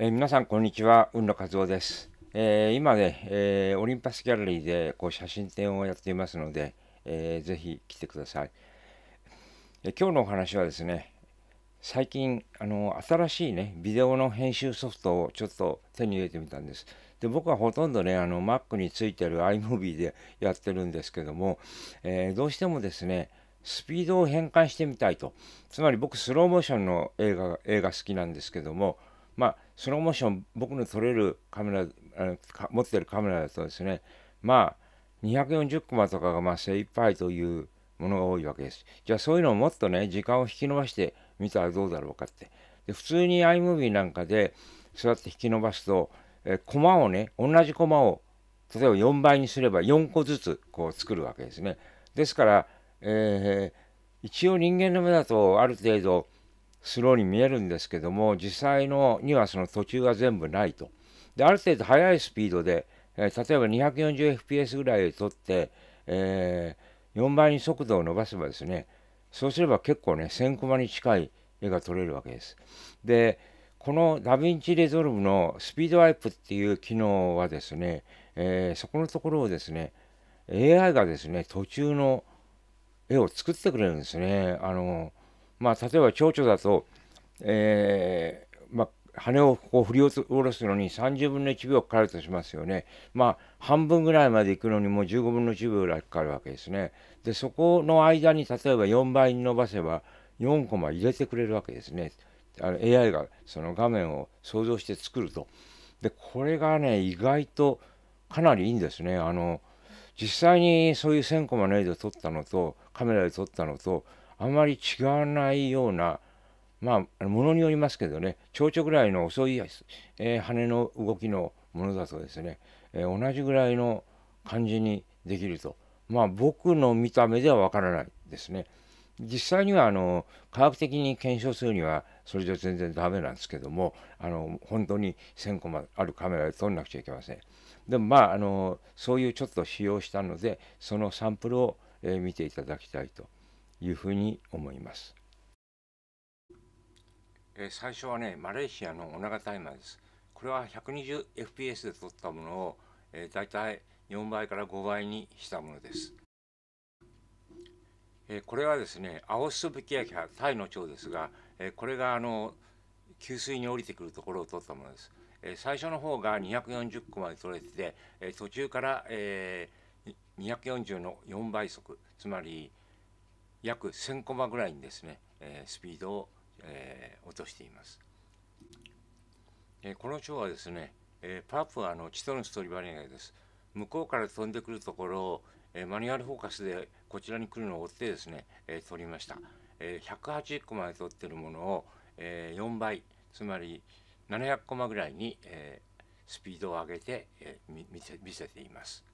えー、皆さん、こんにちは。海野和夫です。えー、今ね、えー、オリンパスギャラリーでこう写真展をやっていますので、えー、ぜひ来てください。え今日のお話はですね、最近、あの、新しいね、ビデオの編集ソフトをちょっと手に入れてみたんです。で、僕はほとんどね、あの、Mac についてる iMovie でやってるんですけども、えどうしてもですね、スピードを変換してみたいと。つまり僕、スローモーションの映画、映画好きなんですけども、まあ、スローモーション、僕の撮れるカメラ、あ持ってるカメラだとですね、まあ、240コマとかがまあ精一杯というものが多いわけです。じゃあそういうのをもっとね、時間を引き伸ばしてみたらどうだろうかって。で普通に iMovie なんかで、そうやって引き伸ばすと、えー、コマをね、同じコマを、例えば4倍にすれば4個ずつこう作るわけですね。ですから、えー、一応人間の目だとある程度、スローに見えるんですけども実際のにはその途中が全部ないと。である程度速いスピードで、えー、例えば 240fps ぐらい取って、えー、4倍に速度を伸ばせばですねそうすれば結構ね1000コマに近い絵が撮れるわけです。でこのダヴィンチレゾルブのスピードワイプっていう機能はですね、えー、そこのところをですね AI がですね途中の絵を作ってくれるんですね。あのまあ、例えば蝶々だと、えー、まあ、羽をこう振り下ろすのに30分の1秒かかるとしますよね。まあ、半分ぐらいまで行くのにもう15分の1秒ぐらいかかるわけですね。で、そこの間に例えば4倍に伸ばせば4コマ入れてくれるわけですね。AI がその画面を想像して作ると。で、これがね、意外とかなりいいんですね。あの、実際にそういう1000コマの絵で撮ったのと、カメラで撮ったのと、あまり違わないようなまあものによりますけどね蝶々ぐらいの遅い、えー、羽の動きのものだとですね、えー、同じぐらいの感じにできるとまあ僕の見た目ではわからないですね。実際にはあの科学的に検証するにはそれじゃ全然ダメなんですけどもあの本当に1,000個あるカメラで撮んなくちゃいけません。でもまああのそういうちょっと使用したのでそのサンプルを、えー、見ていただきたいというふうに思います。え最初はねマレーシアのオナガタイマーです。これは 120fps で撮ったものを、えー、だいたい4倍から5倍にしたものです。えー、これはですねアオスブキヤキャタイの蝶ですが、えー、これがあの給水に降りてくるところを撮ったものです。え最初の方が240個まで撮れてて、え途中から、え240の4倍速つまり、約1000コマぐらいにですね、えスピードを、え落としています。えこの蝶はですね、えパープはあのチトルストリバリアです。向こうから飛んでくるところを、えマニュアルフォーカスでこちらに来るのを追ってですね、え取りました。え180コマで取ってるものを、え4倍、つまり700コマぐらいに、えスピードを上げて、えせ見せています。